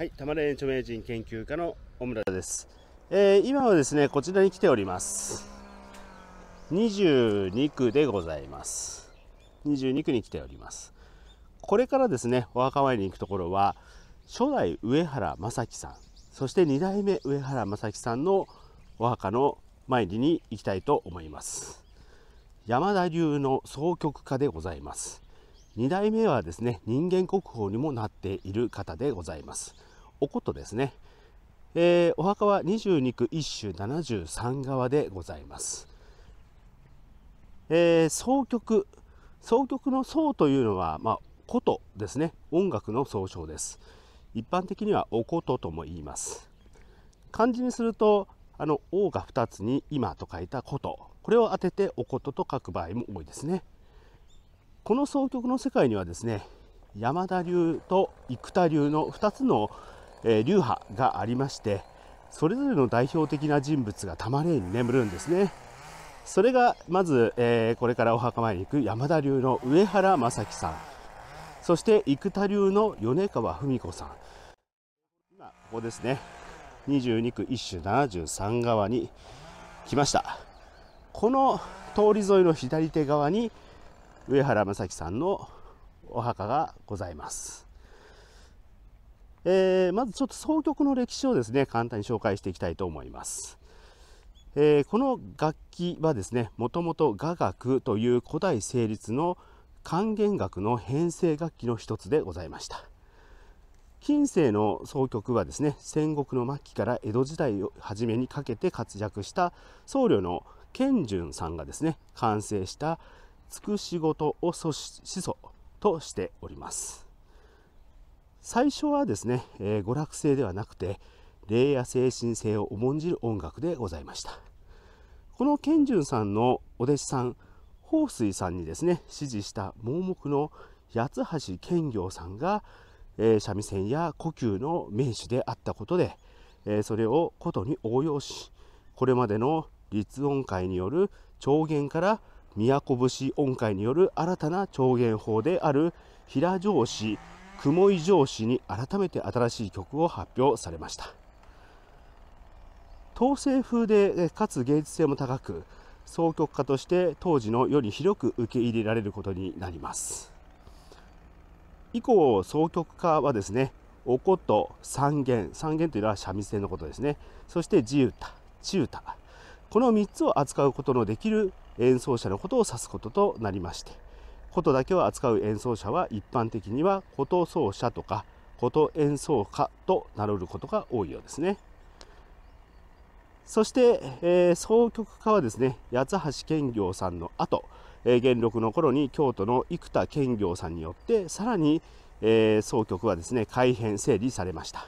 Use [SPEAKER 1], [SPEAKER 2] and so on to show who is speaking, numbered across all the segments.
[SPEAKER 1] はい、玉霊著名人研究家の小村です、えー、今はですねこちらに来ております22区でございます22区に来ておりますこれからですねお墓参りに行くところは初代上原正樹さんそして2代目上原正樹さんのお墓の参りに行きたいと思います山田流の総曲家でございます2代目はですね人間国宝にもなっている方でございますおことですね、えー、お墓は22区1種73側でございます、えー、総曲総曲の総というのは、まあ、琴ですね音楽の総称です一般的にはおこととも言います漢字にするとあの「王」が2つに「今」と書いた「こと」これを当てて「おこと」と書く場合も多いですねこの双曲の世界にはですね山田流と生田流の2つのえ流派がありましてそれぞれの代表的な人物が玉ぎに眠るんですねそれがまず、えこれからお墓参りに行く山田流の上原正樹さんそして生田流の米川文子さん今ここですね22区一種73側に来ましたこの通り沿いの左手側に上原正樹さんのお墓がございますえー、まずちょっと双曲の歴史をですね、簡単に紹介していきたいと思います。えー、この楽器はですね、もともと雅楽という古代成立の管弦楽の編成楽器の一つでございました。近世の奏曲はですね、戦国の末期から江戸時代を初めにかけて活躍した僧侶の賢順さんがですね、完成したつくし事を祖子祖としております。最初はですね、えー、娯楽性ではなくて霊や精神性を重んじる音楽でございましたこの賢順さんのお弟子さん彭水さんにですね指示した盲目の八橋賢行さんが、えー、三味線や呼吸の名手であったことで、えー、それをことに応用しこれまでの律音会による調弦から都節音階による新たな調弦法である平城市雲井城市に改めて新しい曲を発表されました統制風でかつ芸術性も高く総曲家として当時のより広く受け入れられることになります以降総曲家はですねおこと三弦三弦というのは三味線のことですねそして自地唄地唄この3つを扱うことのできる演奏者のことを指すこととなりまして琴だけを扱う演奏者は一般的には琴奏者とか琴演奏家と名乗ることが多いようですね。そして、えー、総曲家はですね八橋健行さんの後、えー、元禄の頃に京都の生田健行さんによってさらに、えー、総曲はですね改編整理されました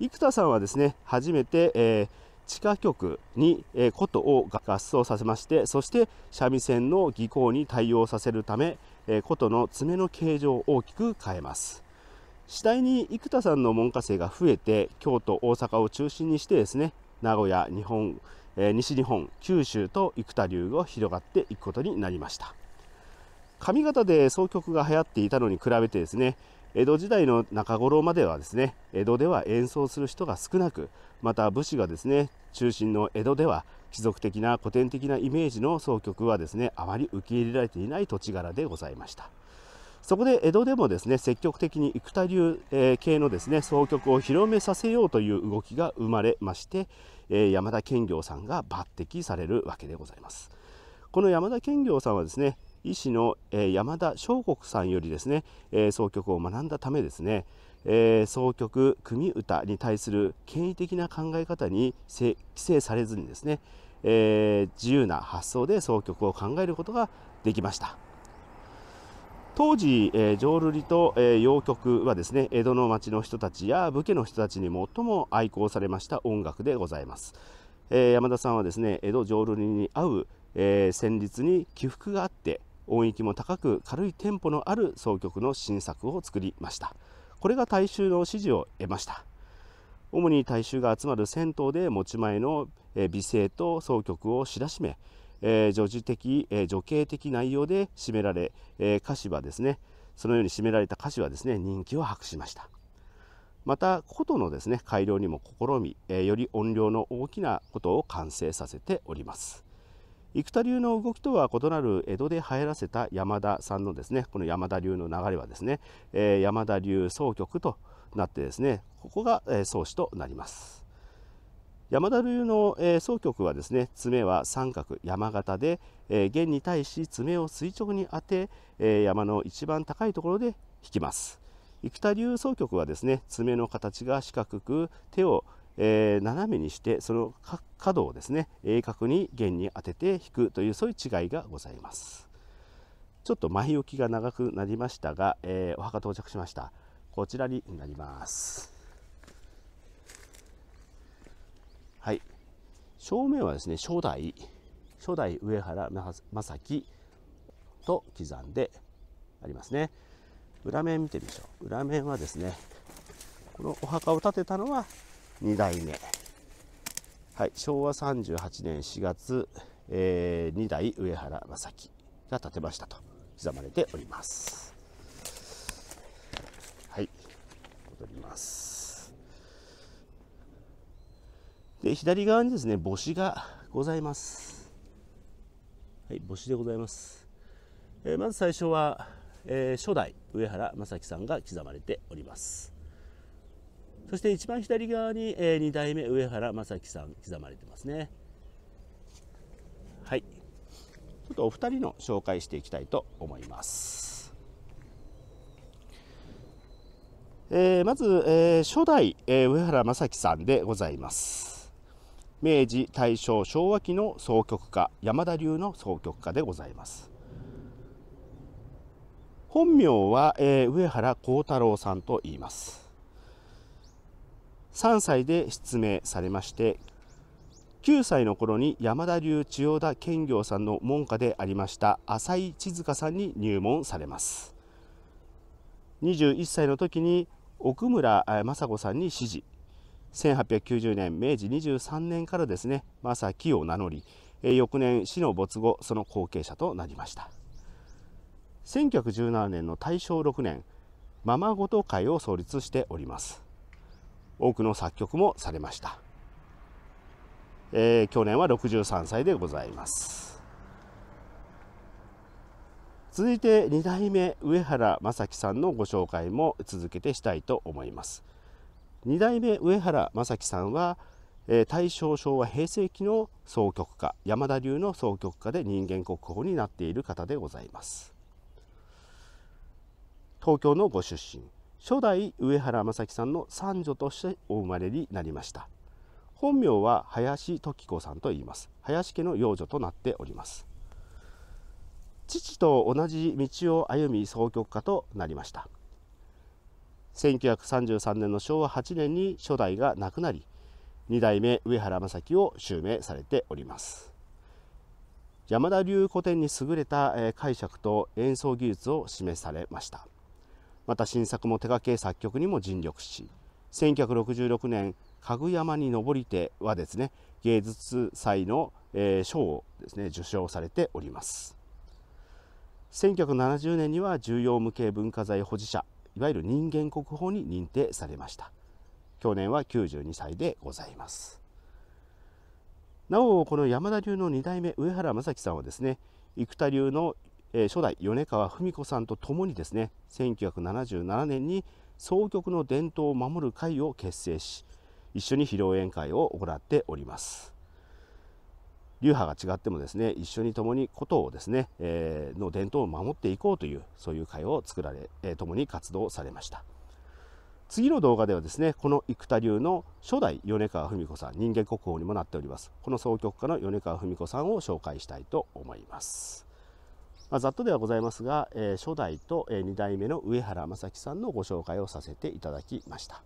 [SPEAKER 1] 生田さんはですね初めて、えー地下局に琴を合奏させましてそして三味線の技巧に対応させるため琴の爪の形状を大きく変えます次第に生田さんの門下生が増えて京都大阪を中心にしてですね名古屋日本、え西日本九州と生田流が広がっていくことになりました髪型で奏曲が流行っていたのに比べてですね江戸時代の中頃まではですね江戸では演奏する人が少なくまた武士がですね中心の江戸では貴族的な古典的なイメージの奏曲はですねあまり受け入れられていない土地柄でございましたそこで江戸でもですね積極的に生田流、系のですね奏曲を広めさせようという動きが生まれまして、山田賢行さんが抜擢されるわけでございますこの山田賢業さんはですね医師の、え山田昌国さんよりですね、えー、曲を学んだためですね、えー、総曲組歌に対する権威的な考え方に規制されずにですね、えー、自由な発想で総曲を考えることができました。当時、えー、浄瑠璃と、えー、洋曲はですね江戸の町の人たちや武家の人たちに最も愛好されました音楽でございます、えー、山田さんはですね江戸浄瑠璃に合う、えー、旋律に起伏があって、音域も高く軽いテンポのある奏曲の新作を作りましたこれが大衆の支持を得ました主に大衆が集まる銭湯で持ち前の美声と奏曲を知らしめ女児的女系的内容で締められ歌詞はですねそのように締められた歌詞はですね人気を博しましたまた琴のですね改良にも試みより音量の大きなことを完成させております生田流の動きとは異なる江戸で流行らせた山田さんのですねこの山田流の流れはですね、えー、山田流総局となってですねここが、えー、宗師となります。山田流の、えー、総局はですね爪は三角山形で、えー、弦に対し爪を垂直に当て、えー、山の一番高いところで弾きます生田流総局はですね爪の形が四角く手を、えー、斜めにしてその角をですね鋭角に弦に当てて弾くというそういう違いがございますちょっと前置きが長くなりましたが、えー、お墓到着しましたこちらになりますはい正面はですね初代初代上原正樹と刻んでありますね裏面見てみましょう裏面はですねこのお墓を建てたのは2代目、はい、昭和38年4月、えー、2代上原正樹が建てましたと刻まれております。はい、戻ります。で、左側にですね、母子がございます。はい、母子でございます。えー、まず最初は、えー、初代上原正樹さんが刻まれております。そして一番左側に、え2代目上原正樹さん刻まれてますねはいちょっとお二人の紹介していきたいと思いますえー、まず、えー、初代、えー、上原正樹さんでございます明治大正昭和期の総曲家山田流の総曲家でございます本名は、えー、上原幸太郎さんと言います3歳で失明されまして9歳の頃に山田流千代田健業さんの門下でありました浅井千塚さんに入門されます21歳の時に奥村雅子さんに師事1890年明治23年からですね正木を名乗り翌年死の没後その後継者となりました1917年の大正6年ままごと会を創立しております多くの作曲もされました、えー、去年は63歳でございます続いて2代目上原正樹さんのご紹介も続けてしたいと思います2代目上原正樹さんはえ大正昭和平成期の総曲家山田流の総曲家で人間国宝になっている方でございます東京のご出身初代上原正樹さんの三女としてお生まれになりました本名は林時子さんと言います林家の養女となっております父と同じ道を歩み総局家となりました1933年の昭和8年に初代が亡くなり2代目上原正樹を襲名されております山田流古典に優れた解釈と演奏技術を示されましたまた新作も手掛け作曲にも尽力し1966年「かぐやまに登りて」はですね芸術祭の賞、えー、をですね受賞されております1970年には重要無形文化財保持者いわゆる人間国宝に認定されました去年は92歳でございますなおこの山田流の2代目上原正樹さんはですね生田流のえー、初代米川文子さんとともにですね1977年に総局の伝統を守る会を結成し一緒に披露宴会を行っております流派が違ってもですね一緒に共にことをですね、えー、の伝統を守っていこうというそういう会を作られ、えー、共に活動されました次の動画ではですねこの生田流の初代米川文子さん人間国宝にもなっておりますこの総局家の米川文子さんを紹介したいと思いますまあ、ざっとではございますが、え初代と2代目の上原正樹さんのご紹介をさせていただきました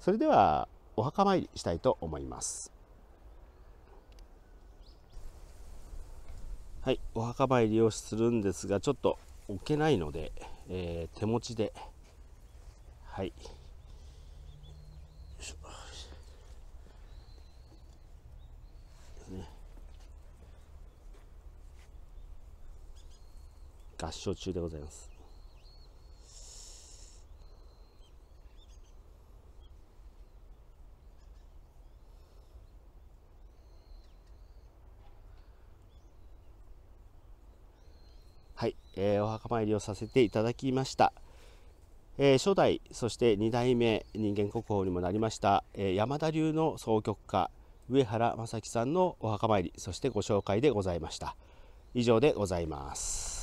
[SPEAKER 1] それではお墓参りしたいと思いますはいお墓参りをするんですがちょっと置けないので、えー、手持ちではい合唱中でございます。はい、えー、お墓参りをさせていただきました。えー、初代そして2代目人間国宝にもなりました、えー、山田流の総曲家上原正樹さんのお墓参りそしてご紹介でございました以上でございます